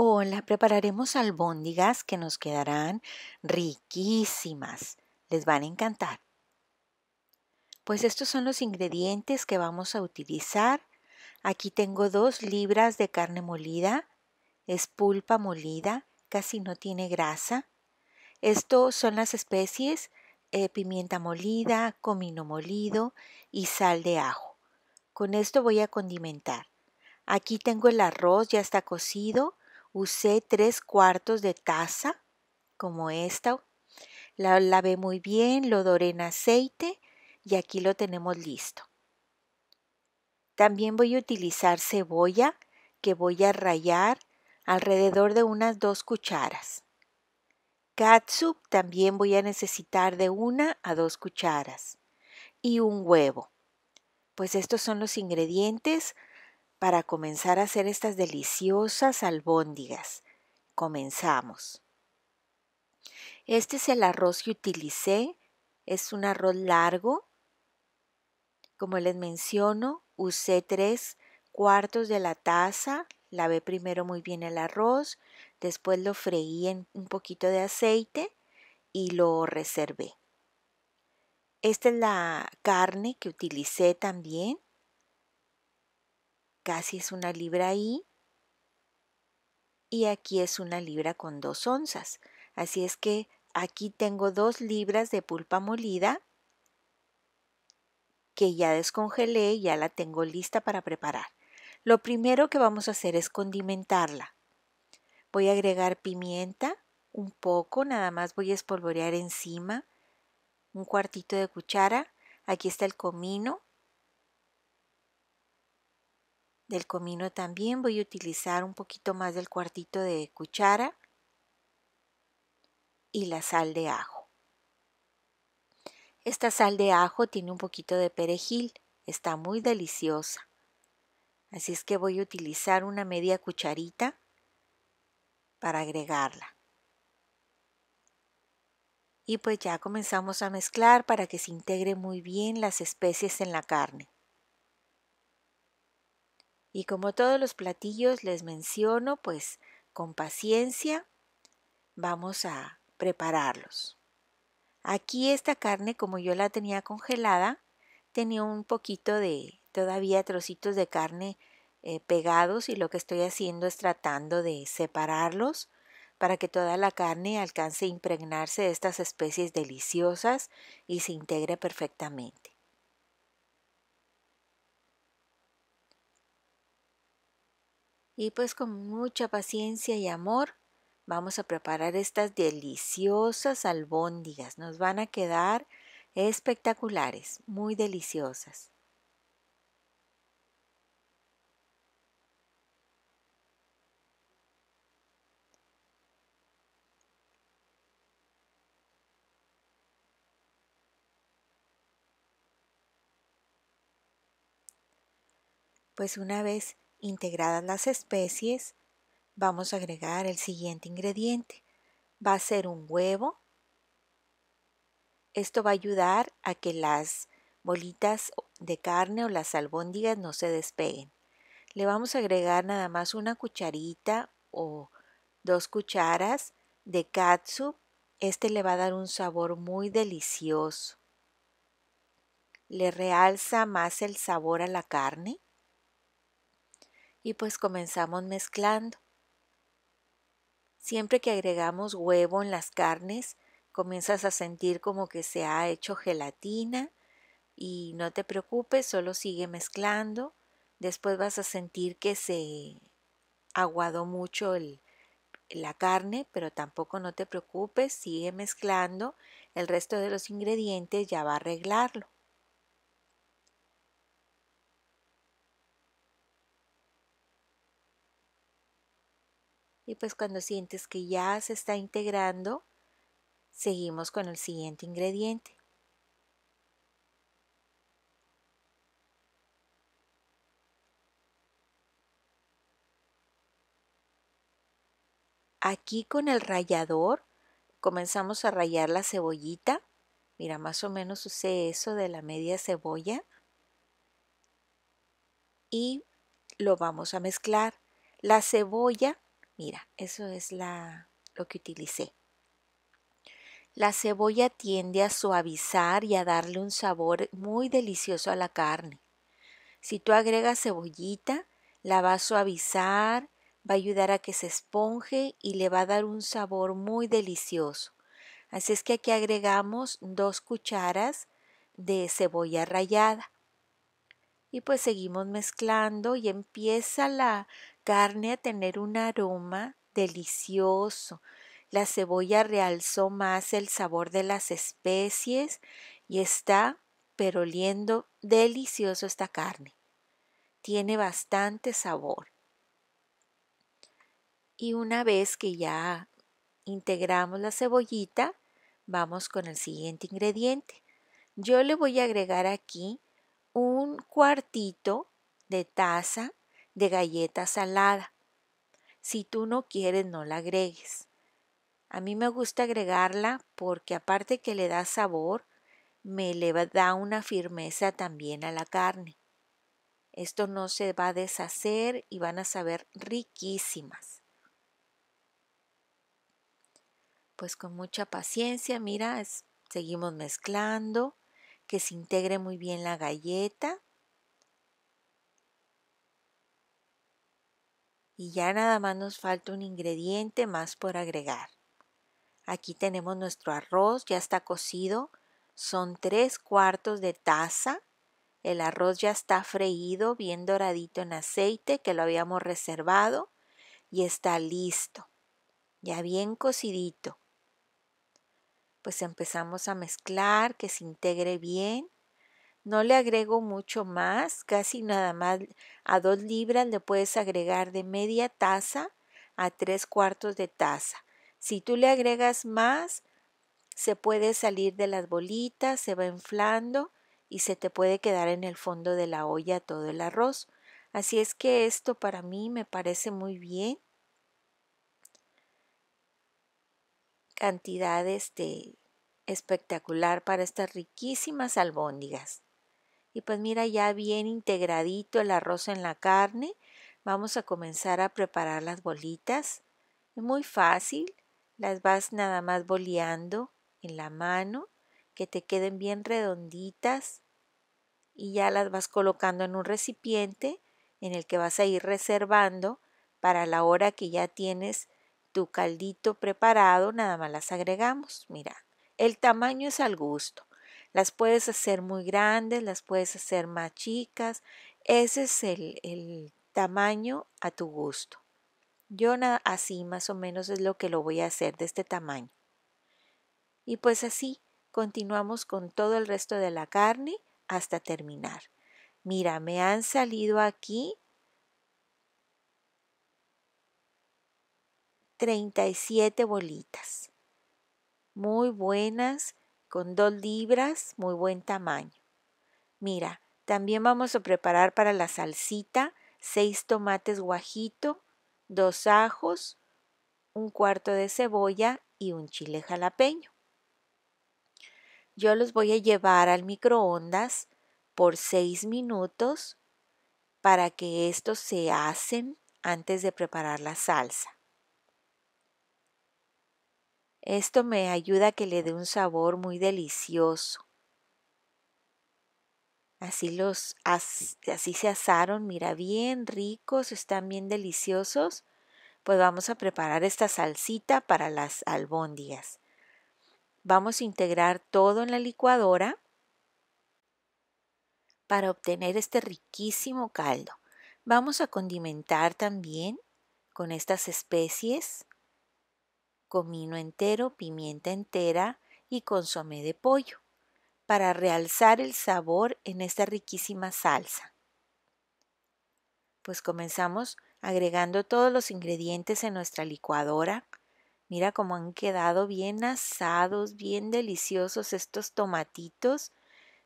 Hola, prepararemos albóndigas que nos quedarán riquísimas. Les van a encantar. Pues estos son los ingredientes que vamos a utilizar. Aquí tengo dos libras de carne molida. Es pulpa molida, casi no tiene grasa. Estos son las especies eh, pimienta molida, comino molido y sal de ajo. Con esto voy a condimentar. Aquí tengo el arroz, ya está cocido Usé tres cuartos de taza, como esta. La lavé muy bien, lo doré en aceite y aquí lo tenemos listo. También voy a utilizar cebolla que voy a rallar alrededor de unas dos cucharas. Katsup también voy a necesitar de una a dos cucharas y un huevo. Pues estos son los ingredientes para comenzar a hacer estas deliciosas albóndigas. Comenzamos. Este es el arroz que utilicé. Es un arroz largo. Como les menciono, usé tres cuartos de la taza. Lavé primero muy bien el arroz, después lo freí en un poquito de aceite y lo reservé. Esta es la carne que utilicé también casi es una libra ahí y aquí es una libra con dos onzas. Así es que aquí tengo dos libras de pulpa molida que ya descongelé, y ya la tengo lista para preparar. Lo primero que vamos a hacer es condimentarla. Voy a agregar pimienta, un poco, nada más voy a espolvorear encima, un cuartito de cuchara, aquí está el comino, del comino también voy a utilizar un poquito más del cuartito de cuchara y la sal de ajo. Esta sal de ajo tiene un poquito de perejil, está muy deliciosa. Así es que voy a utilizar una media cucharita para agregarla. Y pues ya comenzamos a mezclar para que se integre muy bien las especies en la carne. Y como todos los platillos les menciono, pues con paciencia vamos a prepararlos. Aquí esta carne, como yo la tenía congelada, tenía un poquito de todavía trocitos de carne eh, pegados y lo que estoy haciendo es tratando de separarlos para que toda la carne alcance a impregnarse de estas especies deliciosas y se integre perfectamente. Y pues con mucha paciencia y amor vamos a preparar estas deliciosas albóndigas. Nos van a quedar espectaculares, muy deliciosas. Pues una vez integradas las especies, vamos a agregar el siguiente ingrediente. Va a ser un huevo. Esto va a ayudar a que las bolitas de carne o las albóndigas no se despeguen. Le vamos a agregar nada más una cucharita o dos cucharas de katsu. Este le va a dar un sabor muy delicioso. Le realza más el sabor a la carne y pues comenzamos mezclando. Siempre que agregamos huevo en las carnes, comienzas a sentir como que se ha hecho gelatina y no te preocupes, solo sigue mezclando. Después vas a sentir que se aguado mucho el, la carne, pero tampoco no te preocupes, sigue mezclando. El resto de los ingredientes ya va a arreglarlo. pues cuando sientes que ya se está integrando, seguimos con el siguiente ingrediente. Aquí con el rallador comenzamos a rayar la cebollita. Mira, más o menos usé eso de la media cebolla. Y lo vamos a mezclar. La cebolla Mira, eso es la, lo que utilicé. La cebolla tiende a suavizar y a darle un sabor muy delicioso a la carne. Si tú agregas cebollita, la va a suavizar, va a ayudar a que se esponje y le va a dar un sabor muy delicioso. Así es que aquí agregamos dos cucharas de cebolla rallada. Y pues seguimos mezclando y empieza la, carne a tener un aroma delicioso. La cebolla realzó más el sabor de las especies y está pero oliendo delicioso esta carne. Tiene bastante sabor. Y una vez que ya integramos la cebollita, vamos con el siguiente ingrediente. Yo le voy a agregar aquí un cuartito de taza de galleta salada. Si tú no quieres, no la agregues. A mí me gusta agregarla porque aparte que le da sabor, me le da una firmeza también a la carne. Esto no se va a deshacer y van a saber riquísimas. Pues con mucha paciencia, mira, seguimos mezclando, que se integre muy bien la galleta y ya nada más nos falta un ingrediente más por agregar. Aquí tenemos nuestro arroz, ya está cocido, son tres cuartos de taza. El arroz ya está freído, bien doradito en aceite que lo habíamos reservado y está listo, ya bien cocidito. Pues empezamos a mezclar, que se integre bien no le agrego mucho más, casi nada más. A dos libras le puedes agregar de media taza a tres cuartos de taza. Si tú le agregas más, se puede salir de las bolitas, se va inflando y se te puede quedar en el fondo de la olla todo el arroz. Así es que esto para mí me parece muy bien. Cantidad de espectacular para estas riquísimas albóndigas. Y pues mira ya bien integradito el arroz en la carne, vamos a comenzar a preparar las bolitas. Es muy fácil, las vas nada más boleando en la mano, que te queden bien redonditas y ya las vas colocando en un recipiente en el que vas a ir reservando para la hora que ya tienes tu caldito preparado, nada más las agregamos. Mira, el tamaño es al gusto. Las puedes hacer muy grandes, las puedes hacer más chicas. Ese es el, tamaño a tu gusto. Yo así más o menos es lo que lo voy a hacer de este tamaño. Y pues así continuamos con todo el resto de la carne hasta terminar. Mira, me han salido aquí 37 bolitas. Muy buenas con dos libras, muy buen tamaño. Mira, también vamos a preparar para la salsita seis tomates guajito, dos ajos, un cuarto de cebolla y un chile jalapeño. Yo los voy a llevar al microondas por seis minutos para que estos se hacen antes de preparar la salsa. Esto me ayuda a que le dé un sabor muy delicioso. Así los así se asaron, mira, bien ricos, están bien deliciosos. Pues vamos a preparar esta salsita para las albóndigas. Vamos a integrar todo en la licuadora para obtener este riquísimo caldo. Vamos a condimentar también con estas especies comino entero, pimienta entera y consomé de pollo para realzar el sabor en esta riquísima salsa. Pues comenzamos agregando todos los ingredientes en nuestra licuadora. Mira cómo han quedado bien asados, bien deliciosos estos tomatitos,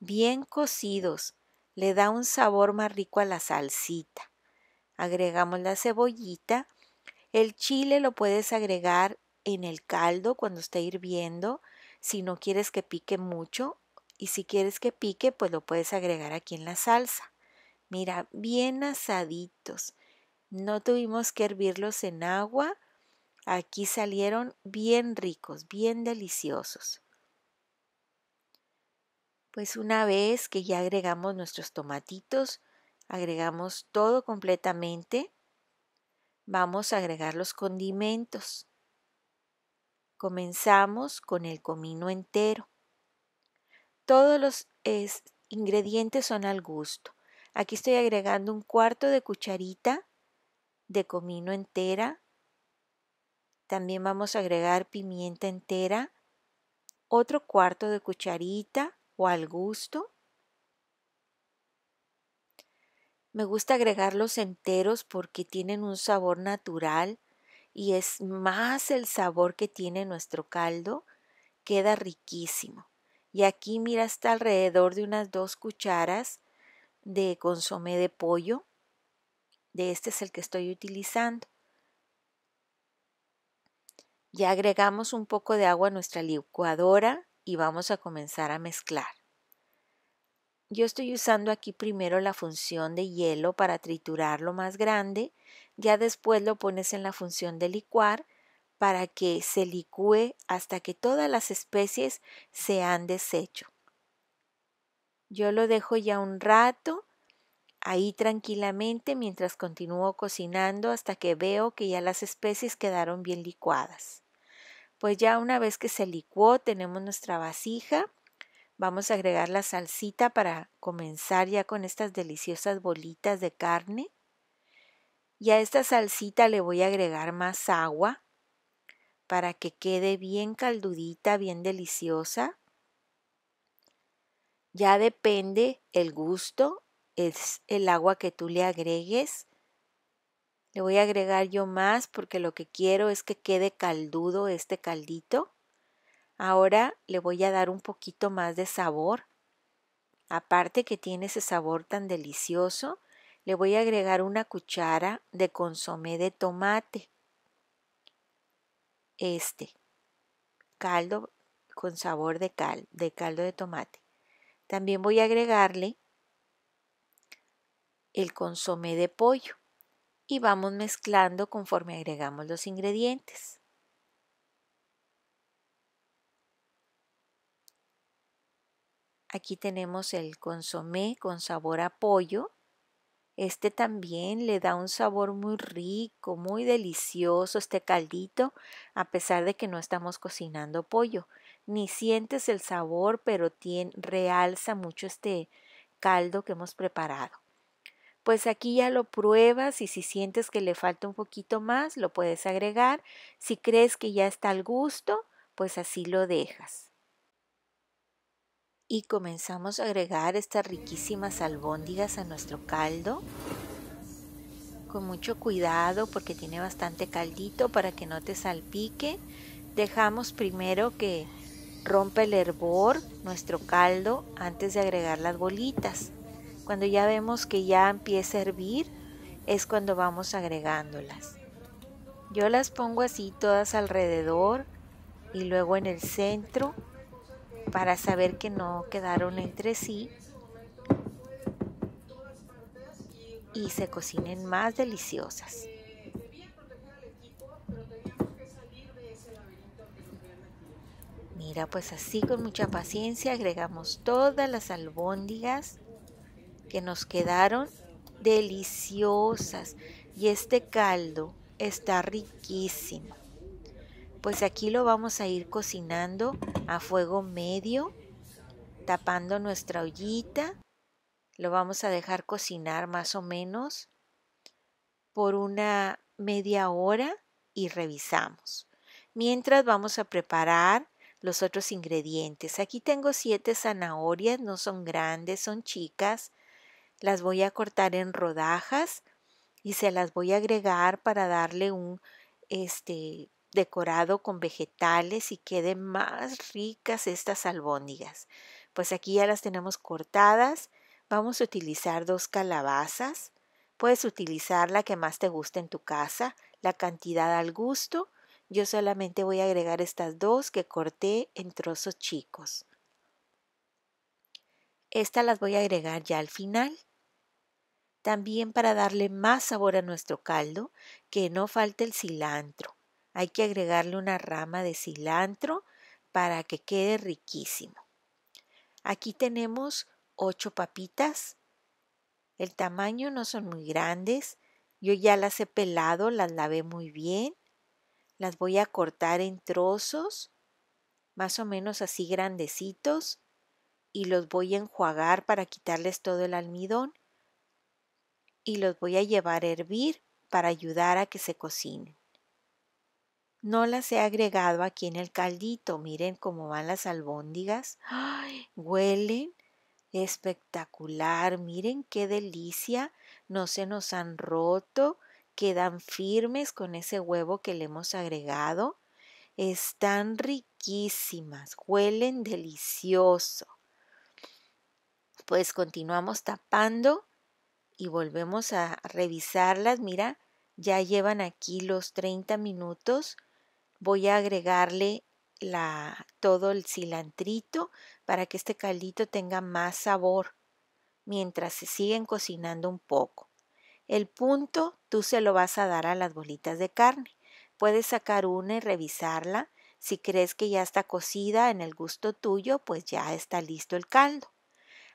bien cocidos. Le da un sabor más rico a la salsita. Agregamos la cebollita. El chile lo puedes agregar en el caldo cuando esté hirviendo, si no quieres que pique mucho y si quieres que pique, pues lo puedes agregar aquí en la salsa. Mira, bien asaditos. No tuvimos que hervirlos en agua. Aquí salieron bien ricos, bien deliciosos. Pues una vez que ya agregamos nuestros tomatitos, agregamos todo completamente, vamos a agregar los condimentos. Comenzamos con el comino entero. Todos los ingredientes son al gusto. Aquí estoy agregando un cuarto de cucharita de comino entera. También vamos a agregar pimienta entera, otro cuarto de cucharita o al gusto. Me gusta agregarlos enteros porque tienen un sabor natural y es más el sabor que tiene nuestro caldo, queda riquísimo. Y aquí mira hasta alrededor de unas dos cucharas de consomé de pollo. De este es el que estoy utilizando. Ya agregamos un poco de agua a nuestra licuadora y vamos a comenzar a mezclar. Yo estoy usando aquí primero la función de hielo para triturar lo más grande, ya después lo pones en la función de licuar para que se licúe hasta que todas las especies se han deshecho. Yo lo dejo ya un rato ahí tranquilamente mientras continúo cocinando hasta que veo que ya las especies quedaron bien licuadas. Pues ya una vez que se licuó tenemos nuestra vasija Vamos a agregar la salsita para comenzar ya con estas deliciosas bolitas de carne. Y a esta salsita le voy a agregar más agua para que quede bien caldudita, bien deliciosa. Ya depende el gusto, es el agua que tú le agregues. Le voy a agregar yo más porque lo que quiero es que quede caldudo este caldito. Ahora le voy a dar un poquito más de sabor. Aparte que tiene ese sabor tan delicioso, le voy a agregar una cuchara de consomé de tomate. Este caldo con sabor de, cal, de caldo de tomate. También voy a agregarle el consomé de pollo y vamos mezclando conforme agregamos los ingredientes. Aquí tenemos el consomé con sabor a pollo. Este también le da un sabor muy rico, muy delicioso, este caldito, a pesar de que no estamos cocinando pollo. Ni sientes el sabor, pero realza mucho este caldo que hemos preparado. Pues aquí ya lo pruebas y si sientes que le falta un poquito más, lo puedes agregar. Si crees que ya está al gusto, pues así lo dejas y comenzamos a agregar estas riquísimas albóndigas a nuestro caldo con mucho cuidado porque tiene bastante caldito para que no te salpique dejamos primero que rompa el hervor nuestro caldo antes de agregar las bolitas cuando ya vemos que ya empieza a hervir es cuando vamos agregándolas yo las pongo así todas alrededor y luego en el centro para saber que no quedaron entre sí y se cocinen más deliciosas. Mira, pues así con mucha paciencia agregamos todas las albóndigas que nos quedaron deliciosas y este caldo está riquísimo pues aquí lo vamos a ir cocinando a fuego medio, tapando nuestra ollita. Lo vamos a dejar cocinar más o menos por una media hora y revisamos. Mientras vamos a preparar los otros ingredientes. Aquí tengo siete zanahorias, no son grandes, son chicas. Las voy a cortar en rodajas y se las voy a agregar para darle un este decorado con vegetales y queden más ricas estas albóndigas. Pues aquí ya las tenemos cortadas. Vamos a utilizar dos calabazas. Puedes utilizar la que más te guste en tu casa, la cantidad al gusto. Yo solamente voy a agregar estas dos que corté en trozos chicos. Estas las voy a agregar ya al final. También para darle más sabor a nuestro caldo, que no falte el cilantro. Hay que agregarle una rama de cilantro para que quede riquísimo. Aquí tenemos ocho papitas. El tamaño no son muy grandes. Yo ya las he pelado, las lavé muy bien. Las voy a cortar en trozos, más o menos así grandecitos, y los voy a enjuagar para quitarles todo el almidón. Y los voy a llevar a hervir para ayudar a que se cocinen. No las he agregado aquí en el caldito. Miren cómo van las albóndigas. Huelen espectacular. Miren qué delicia. No se nos han roto. Quedan firmes con ese huevo que le hemos agregado. Están riquísimas. Huelen delicioso. Pues continuamos tapando y volvemos a revisarlas. Mira, ya llevan aquí los 30 minutos voy a agregarle todo el cilantrito para que este caldito tenga más sabor mientras se siguen cocinando un poco. El punto tú se lo vas a dar a las bolitas de carne. Puedes sacar una y revisarla. Si crees que ya está cocida en el gusto tuyo, pues ya está listo el caldo.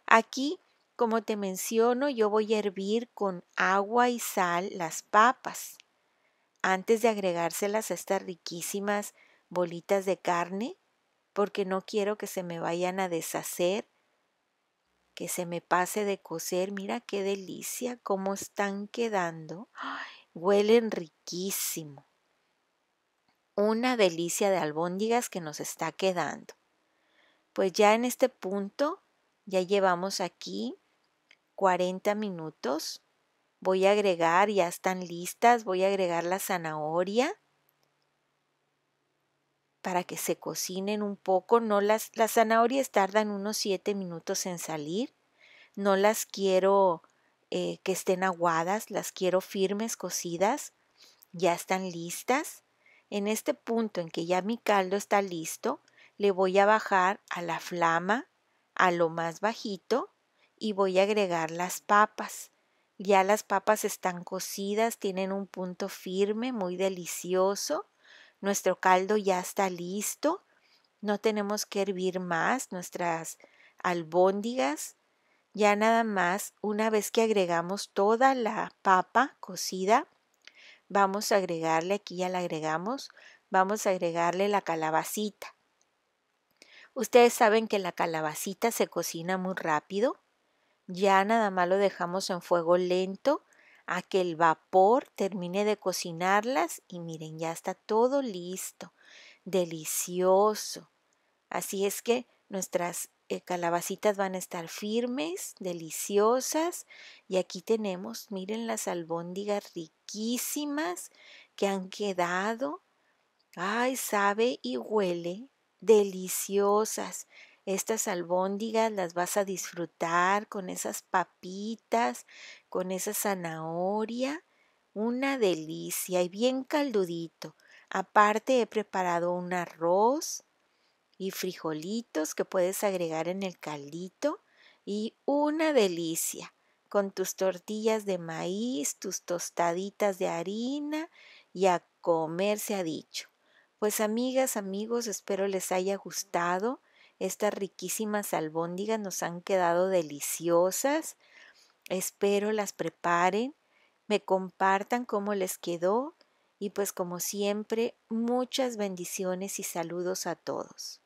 Aquí, como te menciono, yo voy a hervir con agua y sal las papas antes de agregárselas a estas riquísimas bolitas de carne, porque no quiero que se me vayan a deshacer, que se me pase de cocer. Mira qué delicia, cómo están quedando. Huelen riquísimo. Una delicia de albóndigas que nos está quedando. Pues ya en este punto, ya llevamos aquí 40 minutos Voy a agregar, ya están listas, voy a agregar la zanahoria para que se cocinen un poco. No las, las zanahorias tardan unos 7 minutos en salir. No las quiero eh, que estén aguadas, las quiero firmes, cocidas. Ya están listas. En este punto en que ya mi caldo está listo, le voy a bajar a la flama a lo más bajito y voy a agregar las papas. Ya las papas están cocidas, tienen un punto firme, muy delicioso. Nuestro caldo ya está listo. No tenemos que hervir más nuestras albóndigas. Ya nada más, una vez que agregamos toda la papa cocida, vamos a agregarle, aquí ya la agregamos, vamos a agregarle la calabacita. Ustedes saben que la calabacita se cocina muy rápido ya nada más lo dejamos en fuego lento a que el vapor termine de cocinarlas y miren, ya está todo listo, delicioso. Así es que nuestras eh, calabacitas van a estar firmes, deliciosas y aquí tenemos, miren las albóndigas riquísimas que han quedado. Ay, sabe y huele deliciosas. Estas albóndigas las vas a disfrutar con esas papitas, con esa zanahoria. Una delicia y bien caldudito. Aparte he preparado un arroz y frijolitos que puedes agregar en el caldito. Y una delicia con tus tortillas de maíz, tus tostaditas de harina y a comer se ha dicho. Pues amigas, amigos, espero les haya gustado estas riquísimas albóndigas nos han quedado deliciosas. Espero las preparen, me compartan cómo les quedó y pues como siempre, muchas bendiciones y saludos a todos.